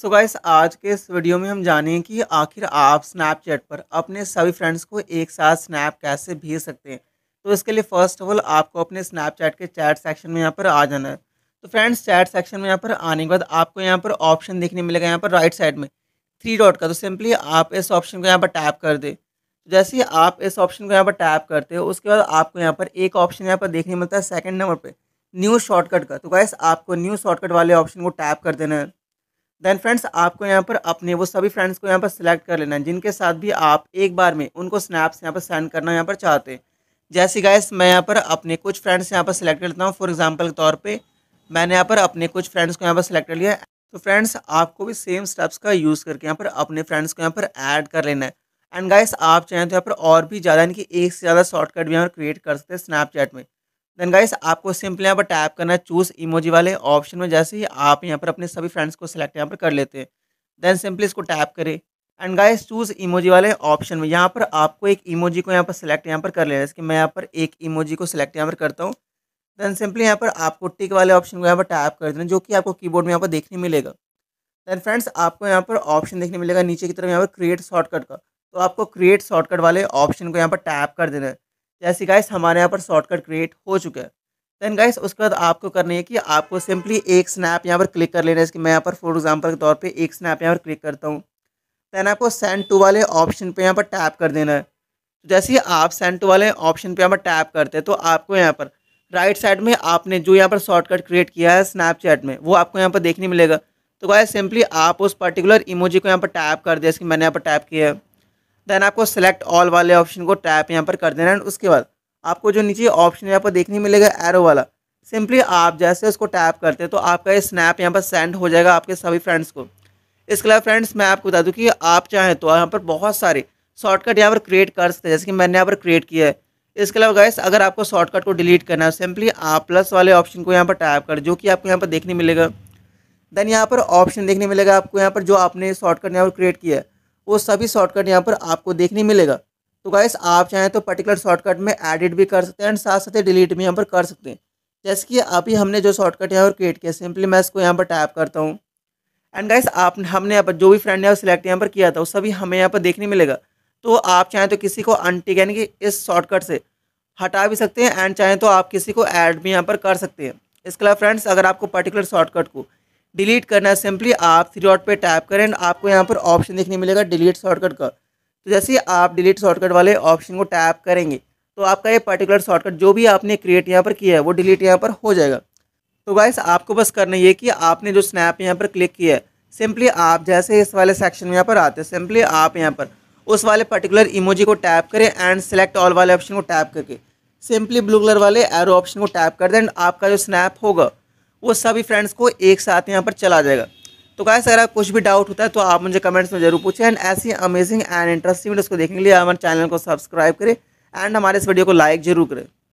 सो so guys आज के इस वीडियो में हम जानेंगे कि आखिर आप स्नैपचैट पर अपने सभी फ्रेंड्स को एक साथ स्नैप कैसे भेज सकते हैं तो इसके लिए फ़र्स्ट ऑफ ऑल आपको अपने स्नैपचैट के चैट सेक्शन में यहाँ पर आ जाना है तो फ्रेंड्स चैट सेक्शन में यहाँ पर आने के बाद आपको यहाँ पर ऑप्शन देखने मिलेगा यहाँ पर राइट साइड में थ्री डॉट का तो सिंपली आप इस ऑप्शन को यहाँ पर टैप कर दे जैसे ही आप इस ऑप्शन को यहाँ पर टैप करते हो उसके बाद आपको यहाँ पर एक ऑप्शन यहाँ पर देखने मिलता है सेकंड नंबर पे न्यू शॉर्टकट का तो गैस आपको न्यू शॉर्टकट वाले ऑप्शन को टैप कर देना है देन फ्रेंड्स आपको यहाँ पर अपने वो सभी फ्रेंड्स को यहाँ पर सिलेक्ट कर लेना है जिनके साथ भी आप एक बार में उनको स्नैप्स यहाँ पर सेंड करना यहाँ पर चाहते हैं जैसे गाइस मैं यहाँ पर अपने कुछ फ्रेंड्स यहाँ पर सिलेक्ट करता हूँ फॉर एग्जाम्पल के तौर पर मैंने यहाँ पर अपने कुछ फ्रेंड्स को यहाँ पर सिलेक्ट कर लिया तो फ्रेंड्स आपको भी सेम स्टेप्स का यूज़ करके यहाँ पर अपने फ्रेंड्स को यहाँ पर ऐड कर लेना है एंड गाइस आप चाहें तो यहाँ पर और भी ज़्यादा यानी कि एक से ज़्यादा शॉर्टकट भी यहाँ पर क्रिएट कर सकते हैं स्नैपचैट में देन गाइस आपको सिंपली यहाँ पर टैप करना है चूज़ इमोजी वाले ऑप्शन में जैसे ही आप यहाँ पर अपने सभी फ्रेंड्स को सिलेक्ट यहाँ पर कर लेते हैं देन सिंपली इसको टैप करें एंड गाइस चूज़ इमोजी वाले ऑप्शन में यहाँ पर आपको एक इमोजी को यहाँ पर सिलेक्ट यहाँ पर कर लेना है इसके मैं यहाँ पर एक इमोजी को सिलेक्ट यहाँ पर करता हूँ देन सिंपली यहाँ पर आपको टिक वाले ऑप्शन को यहाँ पर टैप कर देना जो कि आपको कीबोर्ड में यहाँ पर देखने मिलेगा देन फ्रेंड्स आपको यहाँ पर ऑप्शन देखने मिलेगा नीचे की तरफ यहाँ पर क्रिएट शॉर्टकट का तो आपको क्रिएट शॉर्टकट वाले ऑप्शन को यहाँ पर टैप कर देना है जैसे गाइस हमारे यहाँ पर शॉर्टकट क्रिएट हो चुका है दैन गाइस उसके बाद आपको करनी है कि आपको सिंपली एक स्नैप यहाँ पर क्लिक कर लेना है इसकी मैं यहाँ पर फॉर एग्जाम्पल के तौर पर एक स्नैप यहाँ पर क्लिक करता हूँ देन आपको सेंड टू वाले ऑप्शन पर यहाँ पर टैप कर देना है तो जैसे ही आप सेंड टू वाले ऑप्शन पर यहाँ पर टैप करते हैं तो आपको यहाँ पर राइट साइड में आपने जो यहाँ पर शॉर्टकट क्रिएट किया है स्नैपचैट में वो आपको यहाँ पर देखने मिलेगा तो गाय सिंपली आप उस पर्टिकुलर इमोजी को यहाँ पर टैप कर दिया इसकी मैंने यहाँ पर टैप किया है देन आपको सेलेक्ट ऑल वाले ऑप्शन को टैप यहाँ पर कर देना एंड उसके बाद आपको जो नीचे ऑप्शन यहाँ पर देखने मिलेगा एरो वाला सिंपली आप जैसे उसको टैप करते हैं तो आपका ये स्नैप यहाँ पर सेंड हो जाएगा आपके सभी फ्रेंड्स को इसके अलावा फ्रेंड्स मैं आपको बता दूँ कि आप चाहें तो यहाँ पर बहुत सारे शॉर्टकट यहाँ पर क्रिएट कर सकते हैं जैसे कि मैंने यहाँ पर क्रिएट किया है इसके अलावा गैस अगर आपको शॉर्टकट को डिलीट करना है सिंपली आप प्लस वाले ऑप्शन को यहाँ पर टैप कर जो कि आपको यहाँ पर देखने मिलेगा देन यहाँ पर ऑप्शन देखने मिलेगा आपको यहाँ पर जो आपने शॉर्टकट यहाँ पर क्रिएट किया है वो सभी शॉर्टकट यहाँ पर आपको देखने मिलेगा तो गाइस आप चाहें तो पर्टिकुलर शॉर्टकट में एडिट भी कर सकते हैं एंड साथ साथ डिलीट भी यहाँ पर कर सकते हैं जैसे कि अभी हमने जो शॉर्टकट यहाँ पर क्रिएट किया सिंपली मैं इसको यहाँ पर टैप करता हूँ एंड गाइस आप हमने यहाँ पर जो भी फ्रेंड ने सिलेक्ट यहाँ पर किया था वो सभी हमें यहाँ पर देखने मिलेगा तो आप चाहें तो किसी को अनटिक यानी कि इस शॉर्टकट से हटा भी सकते हैं एंड चाहें तो आप किसी को ऐड भी यहाँ पर कर सकते हैं इसके अलावा फ्रेंड्स अगर आपको पर्टिकुलर शॉर्टकट को डिलीट करना है सिंपली आप थ्री डॉट पे टैप करें आपको यहाँ पर ऑप्शन देखने मिलेगा डिलीट शॉर्टकट का तो जैसे आप डिलीट शॉर्टकट वाले ऑप्शन को टैप करेंगे तो आपका ये पर्टिकुलर शॉर्टकट जो भी आपने क्रिएट यहाँ पर किया है वो डिलीट यहाँ पर हो जाएगा तो गाइस आपको बस करना ये कि आपने जो स्नैप यहाँ पर क्लिक किया है सिंपली आप जैसे इस वाले सेक्शन में यहाँ पर आते हैं सिंपली आप यहाँ पर उस वाले पर्टिकुलर इमोजी को टैप करें एंड सेलेक्ट ऑल वाले ऑप्शन को टैप करके सिंपली ब्लू कलर वाले एरो ऑप्शन को टैप कर दें एंड आपका जो स्नैप होगा वो सभी फ्रेंड्स को एक साथ यहाँ पर चला जाएगा तो गाइस अगर कुछ भी डाउट होता है तो आप मुझे कमेंट्स में जरूर पूछें एंड ऐसी अमेजिंग एंड इंटरेस्टिंग वीडियोस को देखने के लिए हमारे चैनल को सब्सक्राइब करें एंड हमारे इस वीडियो को लाइक जरूर करें